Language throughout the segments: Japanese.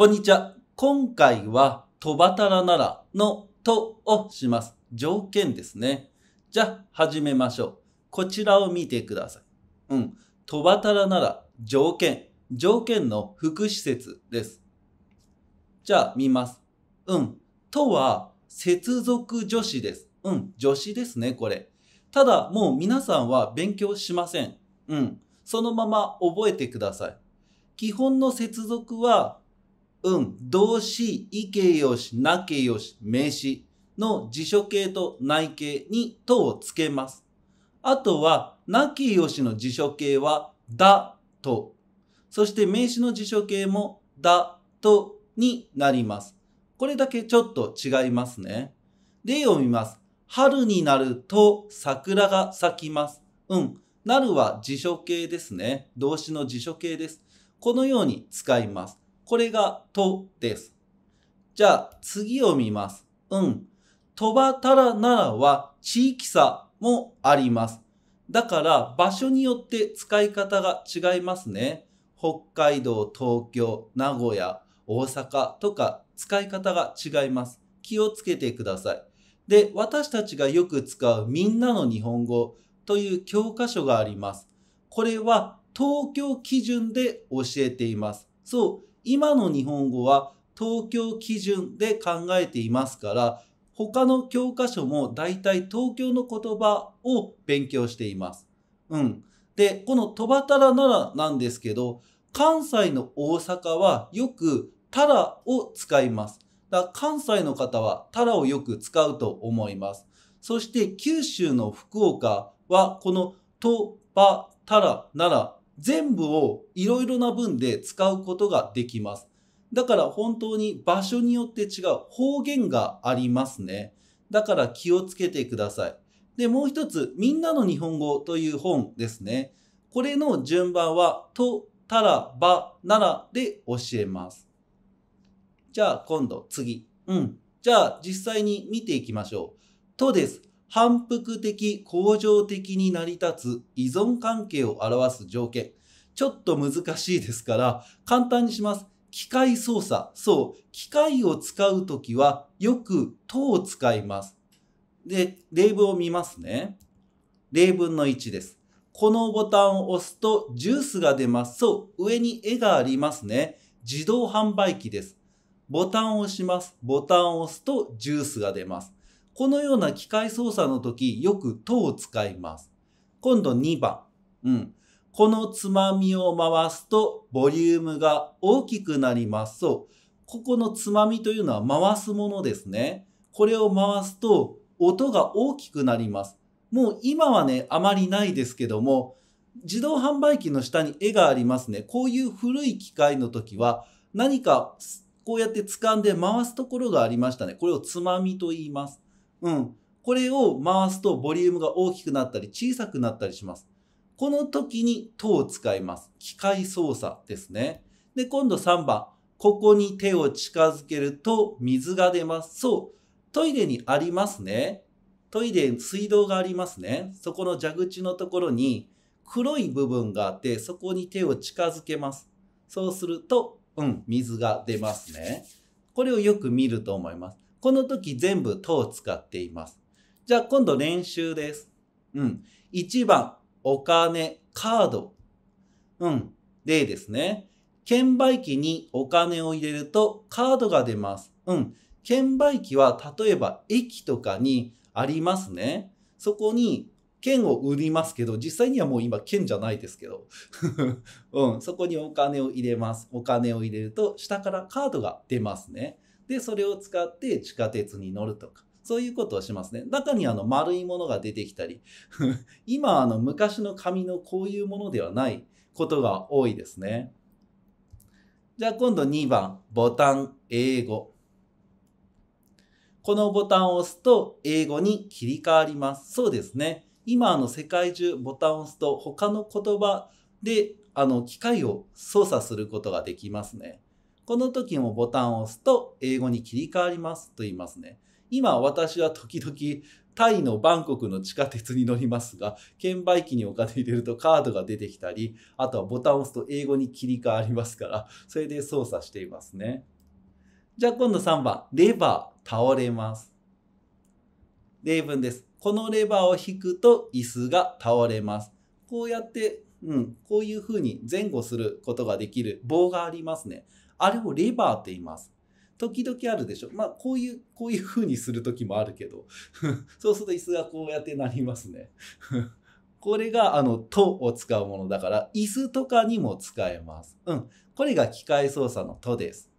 こんにちは。今回は、とばたらならのとをします。条件ですね。じゃあ、始めましょう。こちらを見てください。うん。とばたらなら、条件。条件の副施設です。じゃあ、見ます。うん。とは、接続助詞です。うん。助詞ですね、これ。ただ、もう皆さんは勉強しません。うん。そのまま覚えてください。基本の接続はうん、動詞、意形よし、な形よし、名詞の辞書形と内形にとをつけます。あとは、なきよしの辞書形は、だと。そして名詞の辞書形も、だとになります。これだけちょっと違いますね。例を見ます。春になると桜が咲きます。うん。なるは辞書形ですね。動詞の辞書形です。このように使います。これがとです。じゃあ次を見ます。うん。とばたらならは地域差もあります。だから場所によって使い方が違いますね。北海道、東京、名古屋、大阪とか使い方が違います。気をつけてください。で、私たちがよく使うみんなの日本語という教科書があります。これは東京基準で教えています。そう、今の日本語は東京基準で考えていますから、他の教科書も大体東京の言葉を勉強しています。うん。で、このとばたらならなんですけど、関西の大阪はよくたらを使います。だから関西の方はたらをよく使うと思います。そして九州の福岡はこのとばたらなら全部をいろいろな文で使うことができます。だから本当に場所によって違う方言がありますね。だから気をつけてください。で、もう一つ、みんなの日本語という本ですね。これの順番は、と、たら、ば、ならで教えます。じゃあ今度次。うん。じゃあ実際に見ていきましょう。とです。反復的、恒常的に成り立つ依存関係を表す条件。ちょっと難しいですから、簡単にします。機械操作。そう。機械を使うときは、よく、とを使います。で、例文を見ますね。例文の1です。このボタンを押すと、ジュースが出ます。そう。上に絵がありますね。自動販売機です。ボタンを押します。ボタンを押すと、ジュースが出ます。このような機械操作の時、よくとを使います。今度2番。うん。このつまみを回すとボリュームが大きくなります。そう。ここのつまみというのは回すものですね。これを回すと音が大きくなります。もう今はね、あまりないですけども、自動販売機の下に絵がありますね。こういう古い機械の時は、何かこうやって掴んで回すところがありましたね。これをつまみと言います。うん。これを回すとボリュームが大きくなったり小さくなったりします。この時に「等を使います。機械操作ですね。で、今度3番。ここに手を近づけると水が出ます。そう。トイレにありますね。トイレ、水道がありますね。そこの蛇口のところに黒い部分があって、そこに手を近づけます。そうすると、うん、水が出ますね。これをよく見ると思います。この時全部とを使っています。じゃあ今度練習です。うん。1番、お金、カード。うん。例ですね。券売機にお金を入れるとカードが出ます。うん。券売機は例えば駅とかにありますね。そこに券を売りますけど、実際にはもう今券じゃないですけど。うん。そこにお金を入れます。お金を入れると下からカードが出ますね。で、それを使って地下鉄に乗るとか。そういうことをしますね。中にあの丸いものが出てきたり、今あの昔の紙のこういうものではないことが多いですね。じゃあ今度2番、ボタン英語。このボタンを押すと英語に切り替わります。そうですね。今あの世界中ボタンを押すと他の言葉であの機械を操作することができますね。この時もボタンを押すと英語に切り替わりますと言いますね。今私は時々タイのバンコクの地下鉄に乗りますが、券売機にお金入れるとカードが出てきたり、あとはボタンを押すと英語に切り替わりますから、それで操作していますね。じゃあ今度3番、レバー、倒れます。例文です。このレバーを引くと椅子が倒れます。こうやって、うん、こういう風に前後することができる棒がありますね。あれをレバーって言います。時々あるでしょ。まあ、こういう、こういう風にする時もあるけど、そうすると椅子がこうやってなりますね。これが、あの、とを使うものだから、椅子とかにも使えます。うん。これが機械操作のとです。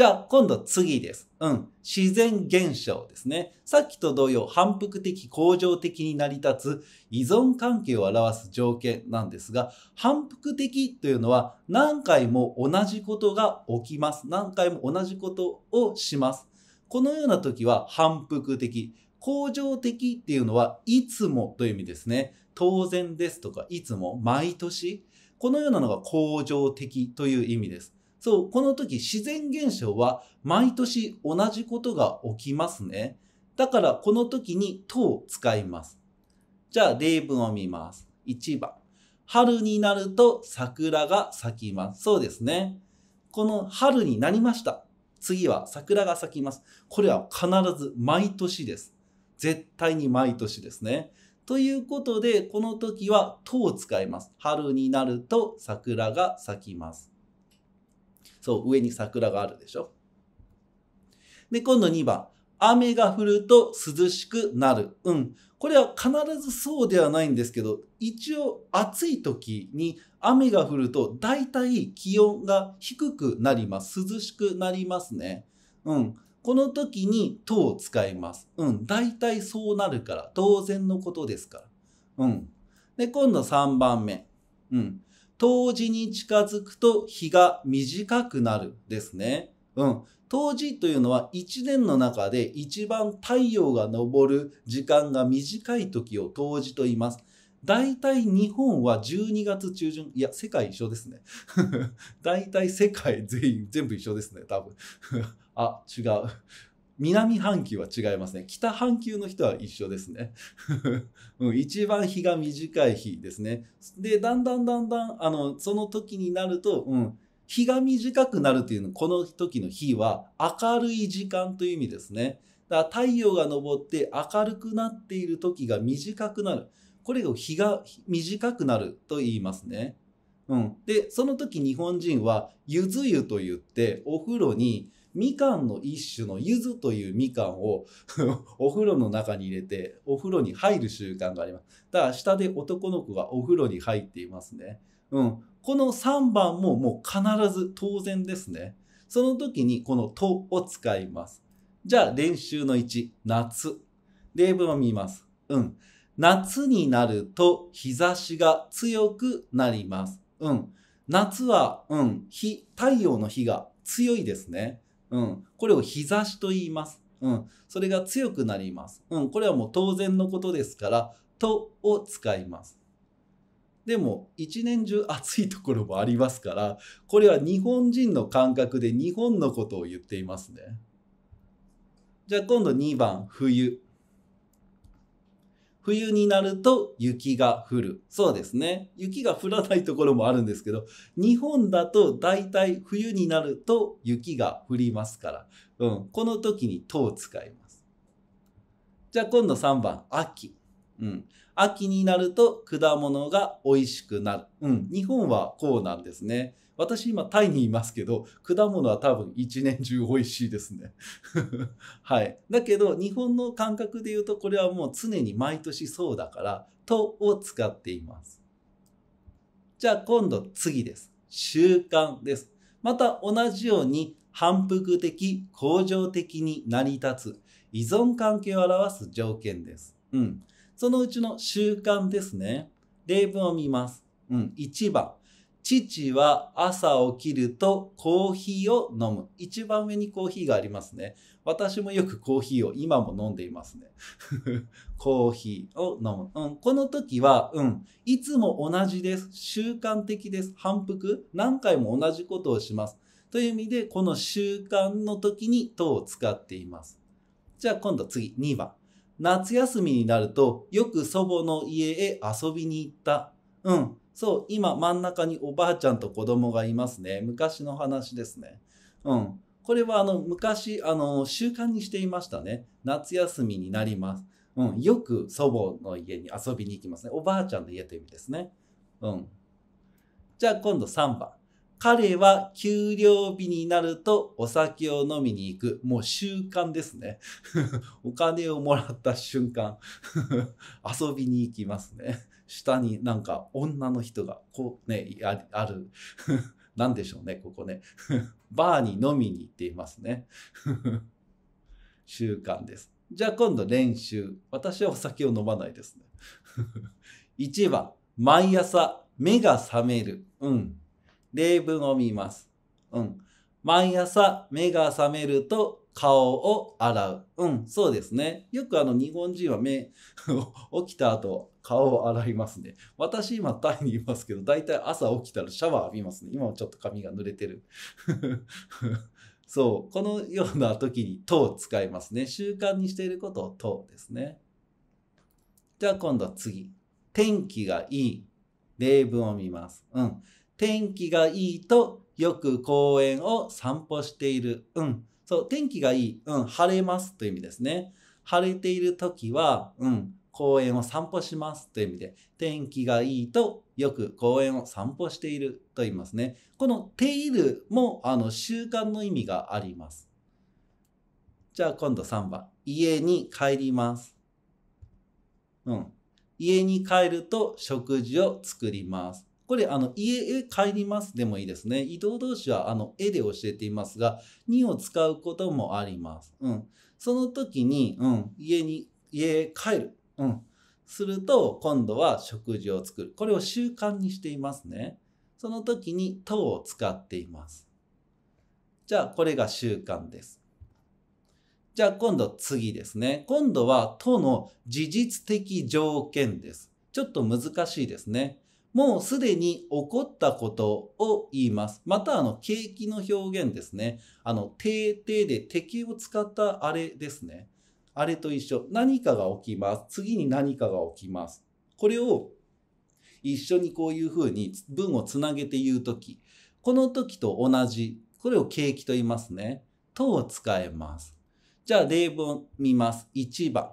じゃあ、今度次です。うん。自然現象ですね。さっきと同様、反復的、恒常的に成り立つ依存関係を表す条件なんですが、反復的というのは何回も同じことが起きます。何回も同じことをします。このような時は反復的。恒常的っていうのはいつもという意味ですね。当然ですとか、いつも、毎年。このようなのが恒常的という意味です。そう、この時自然現象は毎年同じことが起きますね。だからこの時にとを使います。じゃあ例文を見ます。1番。春になると桜が咲きます。そうですね。この春になりました。次は桜が咲きます。これは必ず毎年です。絶対に毎年ですね。ということで、この時はとを使います。春になると桜が咲きます。そう、上に桜があるでしょ。で、今度2番。雨が降ると涼しくなる。うん。これは必ずそうではないんですけど、一応暑い時に雨が降ると大体気温が低くなります。涼しくなりますね。うん。この時にとを使います。うん。大体そうなるから。当然のことですから。うん。で、今度3番目。うん。冬至に近づくと日が短くなるですね。うん。冬至というのは一年の中で一番太陽が昇る時間が短い時を冬至と言います。大体日本は12月中旬、いや、世界一緒ですね。大体世界全員、全部一緒ですね、多分。あ、違う。南半球は違いますね。北半球の人は一緒ですね。うん、一番日が短い日ですね。で、だんだんだんだん、あの、その時になると、うん、日が短くなるというの、この時の日は明るい時間という意味ですね。だから太陽が昇って明るくなっている時が短くなる。これを日が短くなると言いますね。うん。で、その時日本人はゆず湯と言ってお風呂にみかんの一種の柚子というみかんを お風呂の中に入れてお風呂に入る習慣があります。だから下で男の子がお風呂に入っていますね。うん。この3番ももう必ず当然ですね。その時にこのとを使います。じゃあ練習の1、夏。例文を見ます。うん。夏になると日差しが強くなります。うん。夏は、うん、日、太陽の日が強いですね。うん、これを日差しと言います。うん、それが強くなります。うん、これはもう当然のことですから、とを使います。でも一年中暑いところもありますからこれは日本人の感覚で日本のことを言っていますね。じゃあ今度2番冬。冬になると雪が降る。そうですね。雪が降らないところもあるんですけど、日本だと大体冬になると雪が降りますから、うん、この時にとを使います。じゃあ今度3番、秋。うん。秋になると果物が美味しくなる。うん。日本はこうなんですね。私今タイにいますけど、果物は多分一年中美味しいですね。はい。だけど日本の感覚で言うとこれはもう常に毎年そうだから、とを使っています。じゃあ今度次です。習慣です。また同じように反復的、恒常的に成り立つ依存関係を表す条件です。うん。そのうちの習慣ですね。例文を見ます。うん、1番。父は朝起きるとコーヒーを飲む。一番上にコーヒーがありますね。私もよくコーヒーを今も飲んでいますね。コーヒーを飲む。うん、この時は、うん、いつも同じです。習慣的です。反復。何回も同じことをします。という意味で、この習慣の時に等を使っています。じゃあ今度次、2番。夏休みになると、よく祖母の家へ遊びに行った。うん。そう、今真ん中におばあちゃんと子供がいますね。昔の話ですね。うん。これはあの昔あの習慣にしていましたね。夏休みになります。うん、よく祖母の家に遊びに行きますね。おばあちゃんの家という意味ですね。うん。じゃあ今度3番。彼は給料日になるとお酒を飲みに行く。もう習慣ですね。お金をもらった瞬間 遊びに行きますね。下になんか女の人がこうね、ある。何 でしょうね、ここね。バーに飲みに行っていますね。習慣です。じゃあ今度練習。私はお酒を飲まないですね。1番、毎朝目が覚める。うん。例文を見ます。うん。毎朝目が覚めると顔を洗う。うん、そうですね。よくあの日本人は目 起きた後顔を洗いますね。私今タイにいますけど、だいたい朝起きたらシャワー浴びますね。今もちょっと髪が濡れてる。そう、このような時にとを使いますね。習慣にしていることをとですね。じゃあ今度は次。天気がいい。例文を見ます。うん。天気がいいとよく公園を散歩している。うん。そう、天気がいい。うん。晴れますという意味ですね。晴れている時は、うん。公園を散歩しますという意味で、天気がいいとよく公園を散歩していると言いますね。このているも、あの、習慣の意味があります。じゃあ今度3番。家に帰ります。うん。家に帰ると食事を作ります。これ、あの、家へ帰りますでもいいですね。移動動詞は、あの、絵で教えていますが、にを使うこともあります。うん。その時に、うん、家に、家へ帰る。うん。すると、今度は食事を作る。これを習慣にしていますね。その時に、とを使っています。じゃあ、これが習慣です。じゃあ、今度次ですね。今度は、との事実的条件です。ちょっと難しいですね。もうすでに起こったことを言います。また、あの、景気の表現ですね。あの、定定で敵を使ったあれですね。あれと一緒。何かが起きます。次に何かが起きます。これを一緒にこういうふうに文をつなげて言うとき。この時と同じ。これを景気と言いますね。とを使えます。じゃあ例文見ます。1番。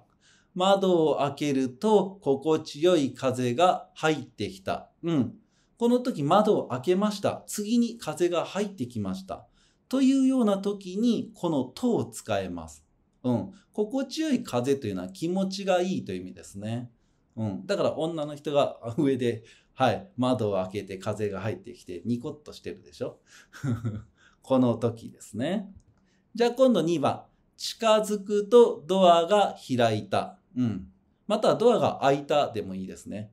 窓を開けると心地よい風が入ってきた。うん。この時窓を開けました。次に風が入ってきました。というような時にこのとを使えます。うん。心地よい風というのは気持ちがいいという意味ですね。うん。だから女の人が上で、はい、窓を開けて風が入ってきてニコッとしてるでしょ この時ですね。じゃあ今度2番。近づくとドアが開いた。うん。またドアが開いたでもいいですね。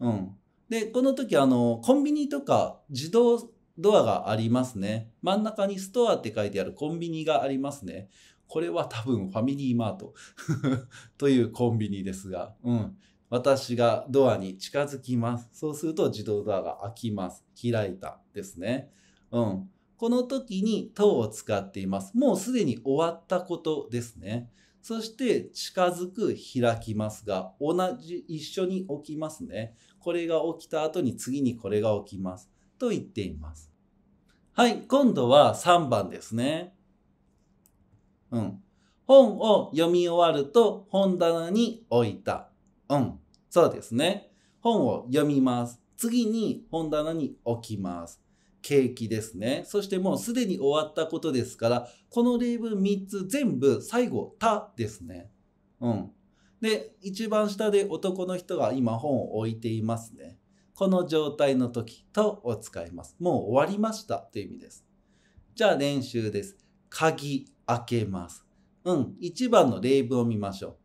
うん。で、この時、あの、コンビニとか自動ドアがありますね。真ん中にストアって書いてあるコンビニがありますね。これは多分ファミリーマート というコンビニですが、うん。私がドアに近づきます。そうすると自動ドアが開きます。開いたですね。うん。この時に等を使っています。もうすでに終わったことですね。そして近づく開きますが同じ一緒に起きますねこれが起きた後に次にこれが起きますと言っていますはい今度は3番ですねうん本を読み終わると本棚に置いたうんそうですね本を読みます次に本棚に置きます景気ですね。そしてもうすでに終わったことですから、この例文3つ全部最後、たですね。うん。で、一番下で男の人が今本を置いていますね。この状態の時、とを使います。もう終わりましたという意味です。じゃあ練習です。鍵開けます。うん。1番の例文を見ましょう。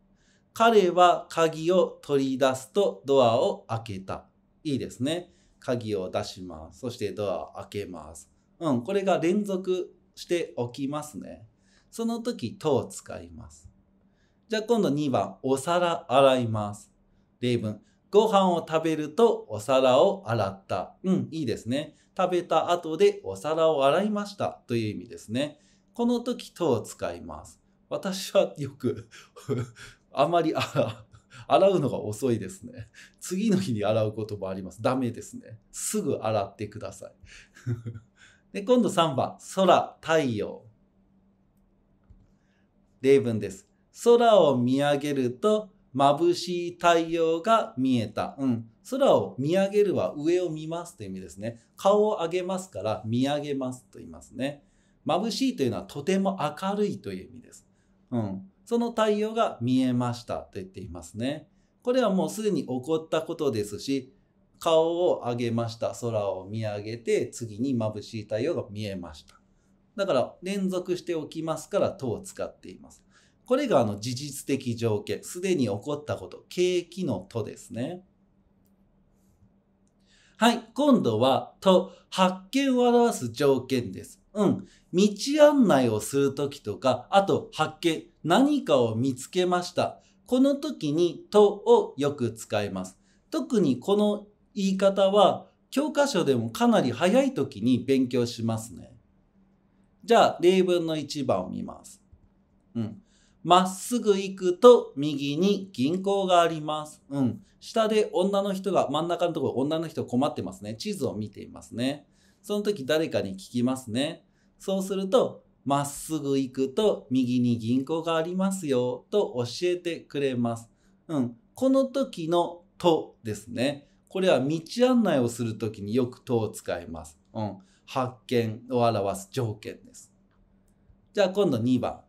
彼は鍵を取り出すとドアを開けた。いいですね。鍵を出します。そしてドア開けます。うん、これが連続しておきますね。その時、とを使います。じゃあ今度2番、お皿洗います。例文、ご飯を食べるとお皿を洗った。うん、いいですね。食べた後でお皿を洗いましたという意味ですね。この時、とを使います。私はよく あまり、洗うのが遅いですね。次の日に洗うこともあります。ダメですね。すぐ洗ってください。で、今度3番。空、太陽。例文です。空を見上げると、眩しい太陽が見えた。うん。空を見上げるは上を見ますという意味ですね。顔を上げますから見上げますと言いますね。眩しいというのはとても明るいという意味です。うん。その太陽が見えましたと言っていますね。これはもうすでに起こったことですし、顔を上げました。空を見上げて、次に眩しい太陽が見えました。だから連続しておきますから、とを使っています。これがあの事実的条件、すでに起こったこと、景気のとですね。はい、今度は、と、発見を表す条件です。うん。道案内をするときとか、あと、発見。何かを見つけました。この時に、とをよく使います。特にこの言い方は、教科書でもかなり早い時に勉強しますね。じゃあ、例文の1番を見ます。うん。まっすぐ行くと右に銀行があります。うん。下で女の人が、真ん中のところ女の人困ってますね。地図を見ていますね。その時誰かに聞きますね。そうすると、まっすぐ行くと右に銀行がありますよと教えてくれます。うん。この時のとですね。これは道案内をする時によくとを使います。うん。発見を表す条件です。じゃあ今度2番。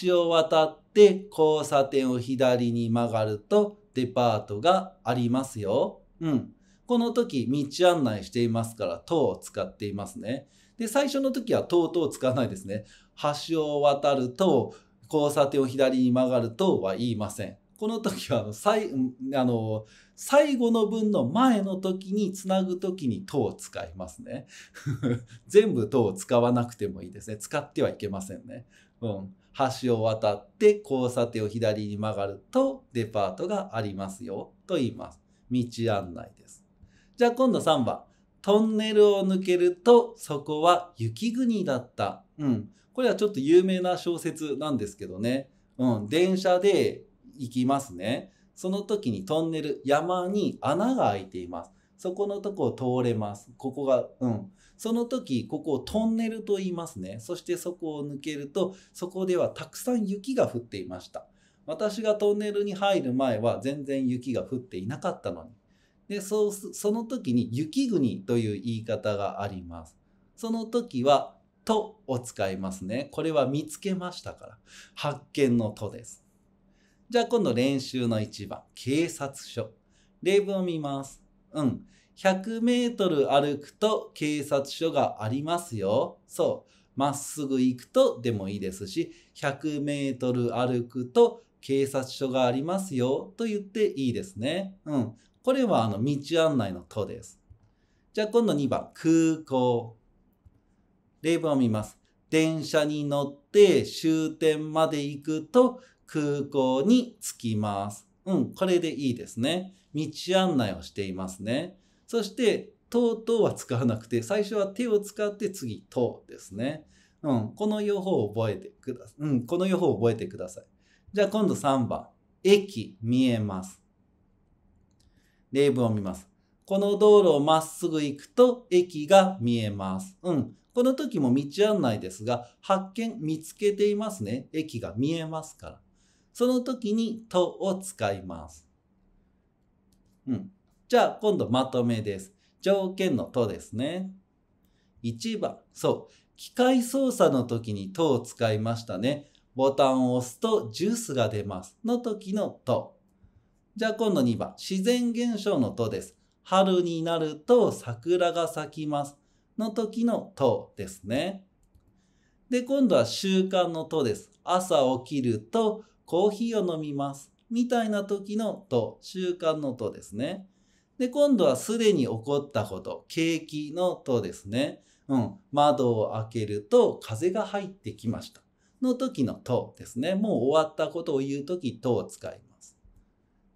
橋を渡って交差点を左に曲がるとデパートがありますよ。うん。この時、道案内していますから、塔を使っていますね。で、最初の時はうとを使わないですね。橋を渡ると、交差点を左に曲がるとは言いません。この時はあの最あの最後の文の前の時につなぐ時に「と」を使いますね。全部「と」を使わなくてもいいですね。使ってはいけませんね。うん、橋を渡って交差点を左に曲がるとデパートがありますよと言います。道案内です。じゃあ今度3番。トンネルを抜けるとそこは雪国だった。うん。これはちょっと有名な小説なんですけどね。うん。電車で行きますね。その時にトンネル、山に穴が開いています。そこのとこを通れます。ここが、うん。その時ここをトンネルと言いますねそしてそこを抜けるとそこではたくさん雪が降っていました私がトンネルに入る前は全然雪が降っていなかったのにでそその時に雪国という言い方がありますその時はとを使いますねこれは見つけましたから発見のとですじゃあ今度練習の1番警察署例文を見ますうん100メートル歩くと警察署がありますよ。そう。まっすぐ行くとでもいいですし、100メートル歩くと警察署がありますよと言っていいですね。うん。これはあの道案内のとです。じゃあ今度2番、空港。例文を見ます。電車に乗って終点まで行くと空港に着きます。うん、これでいいですね。道案内をしていますね。そして、とうとうは使わなくて、最初は手を使って次、とうですね。うん、この用法を覚えてください。うん、この予報を覚えてください。じゃあ今度3番。駅、見えます。例文を見ます。この道路をまっすぐ行くと駅が見えます。うん。この時も道案内ですが、発見、見つけていますね。駅が見えますから。その時にとを使います。うん。じゃあ今度まとめです。条件のとですね。1番、そう。機械操作の時にとを使いましたね。ボタンを押すとジュースが出ます。の時のと。じゃあ今度2番、自然現象のとです。春になると桜が咲きます。の時のとですね。で、今度は習慣のとです。朝起きるとコーヒーを飲みます。みたいな時のと、習慣のとですね。で、今度はすでに起こったこと、景気のとですね、うん、窓を開けると風が入ってきました。の時のとですね、もう終わったことを言う時とを使います。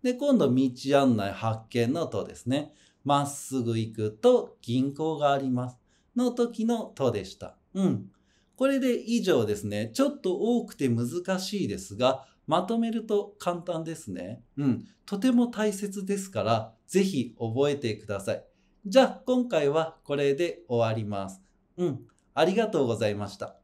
で、今度道案内発見のとですね、まっすぐ行くと銀行があります。の時のとでした。うん。これで以上ですね。ちょっと多くて難しいですが、まとめると簡単ですね。うん。とても大切ですから、ぜひ覚えてください。じゃあ今回はこれで終わります。うん、ありがとうございました。